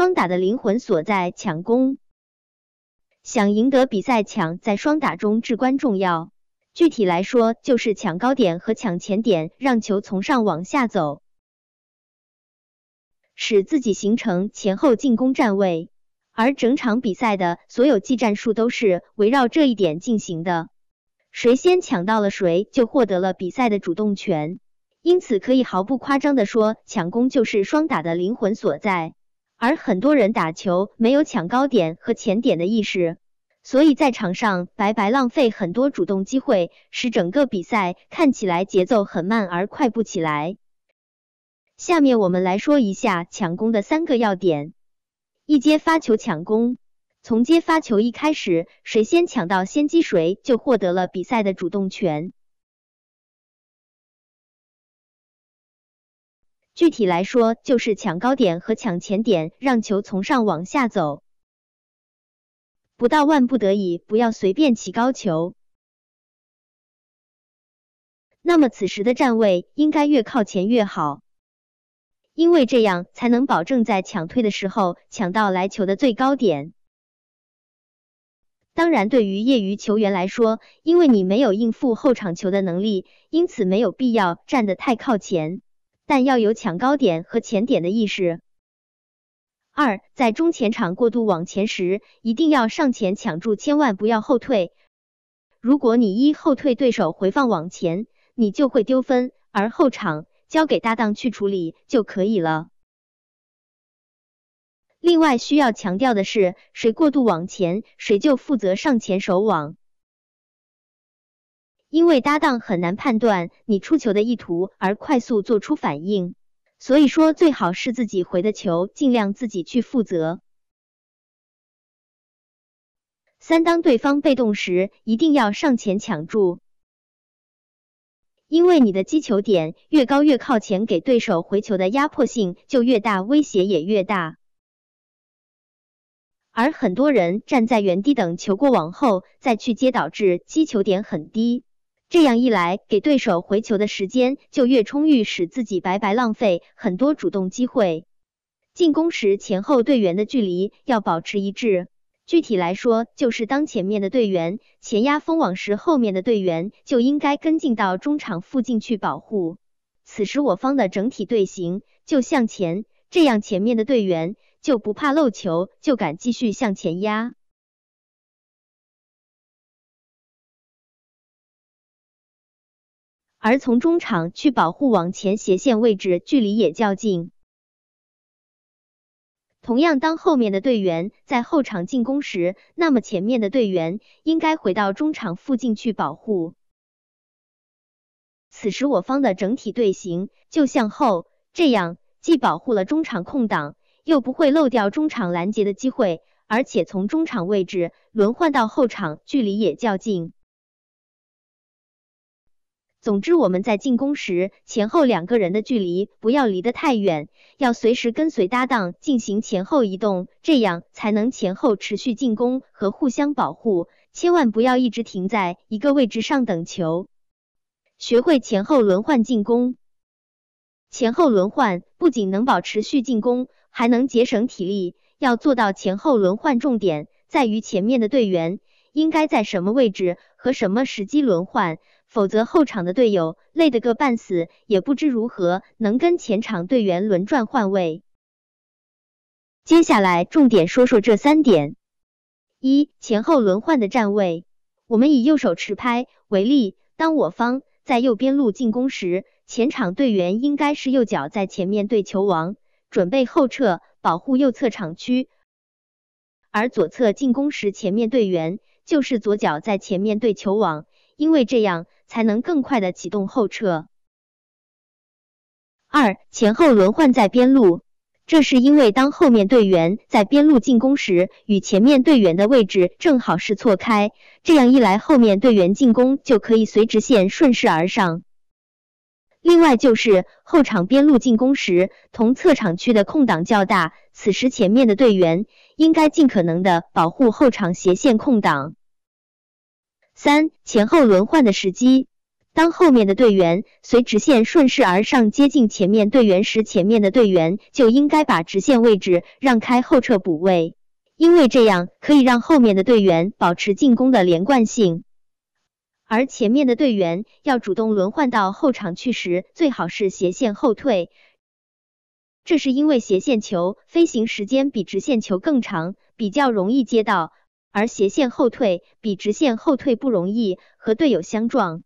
双打的灵魂所在，抢攻。想赢得比赛，抢在双打中至关重要。具体来说，就是抢高点和抢前点，让球从上往下走，使自己形成前后进攻站位。而整场比赛的所有技战术都是围绕这一点进行的。谁先抢到了，谁就获得了比赛的主动权。因此，可以毫不夸张的说，抢攻就是双打的灵魂所在。而很多人打球没有抢高点和前点的意识，所以在场上白白浪费很多主动机会，使整个比赛看起来节奏很慢而快不起来。下面我们来说一下抢攻的三个要点：一接发球抢攻，从接发球一开始，谁先抢到先机，谁就获得了比赛的主动权。具体来说，就是抢高点和抢前点，让球从上往下走。不到万不得已，不要随便起高球。那么，此时的站位应该越靠前越好，因为这样才能保证在抢推的时候抢到来球的最高点。当然，对于业余球员来说，因为你没有应付后场球的能力，因此没有必要站得太靠前。但要有抢高点和前点的意识。二，在中前场过度往前时，一定要上前抢住，千万不要后退。如果你一后退，对手回放往前，你就会丢分。而后场交给搭档去处理就可以了。另外需要强调的是，谁过度往前，谁就负责上前守网。因为搭档很难判断你出球的意图而快速做出反应，所以说最好是自己回的球尽量自己去负责。三，当对方被动时，一定要上前抢住，因为你的击球点越高越靠前，给对手回球的压迫性就越大，威胁也越大。而很多人站在原地等球过网后再去接，导致击球点很低。这样一来，给对手回球的时间就越充裕，使自己白白浪费很多主动机会。进攻时前后队员的距离要保持一致，具体来说就是当前面的队员前压封网时，后面的队员就应该跟进到中场附近去保护。此时我方的整体队形就向前，这样前面的队员就不怕漏球，就敢继续向前压。而从中场去保护往前斜线位置，距离也较近。同样，当后面的队员在后场进攻时，那么前面的队员应该回到中场附近去保护。此时，我方的整体队形就向后，这样既保护了中场空档，又不会漏掉中场拦截的机会，而且从中场位置轮换到后场，距离也较近。总之，我们在进攻时，前后两个人的距离不要离得太远，要随时跟随搭档进行前后移动，这样才能前后持续进攻和互相保护。千万不要一直停在一个位置上等球。学会前后轮换进攻，前后轮换不仅能保持续进攻，还能节省体力。要做到前后轮换，重点在于前面的队员应该在什么位置和什么时机轮换。否则，后场的队友累得个半死，也不知如何能跟前场队员轮转换位。接下来重点说说这三点：一、前后轮换的站位。我们以右手持拍为例，当我方在右边路进攻时，前场队员应该是右脚在前面对球网，准备后撤保护右侧场区；而左侧进攻时，前面队员就是左脚在前面对球网。因为这样才能更快的启动后撤。二前后轮换在边路，这是因为当后面队员在边路进攻时，与前面队员的位置正好是错开，这样一来后面队员进攻就可以随直线顺势而上。另外就是后场边路进攻时，同侧场区的空档较大，此时前面的队员应该尽可能的保护后场斜线空档。三前后轮换的时机，当后面的队员随直线顺势而上接近前面队员时，前面的队员就应该把直线位置让开后撤补位，因为这样可以让后面的队员保持进攻的连贯性。而前面的队员要主动轮换到后场去时，最好是斜线后退，这是因为斜线球飞行时间比直线球更长，比较容易接到。而斜线后退比直线后退不容易和队友相撞。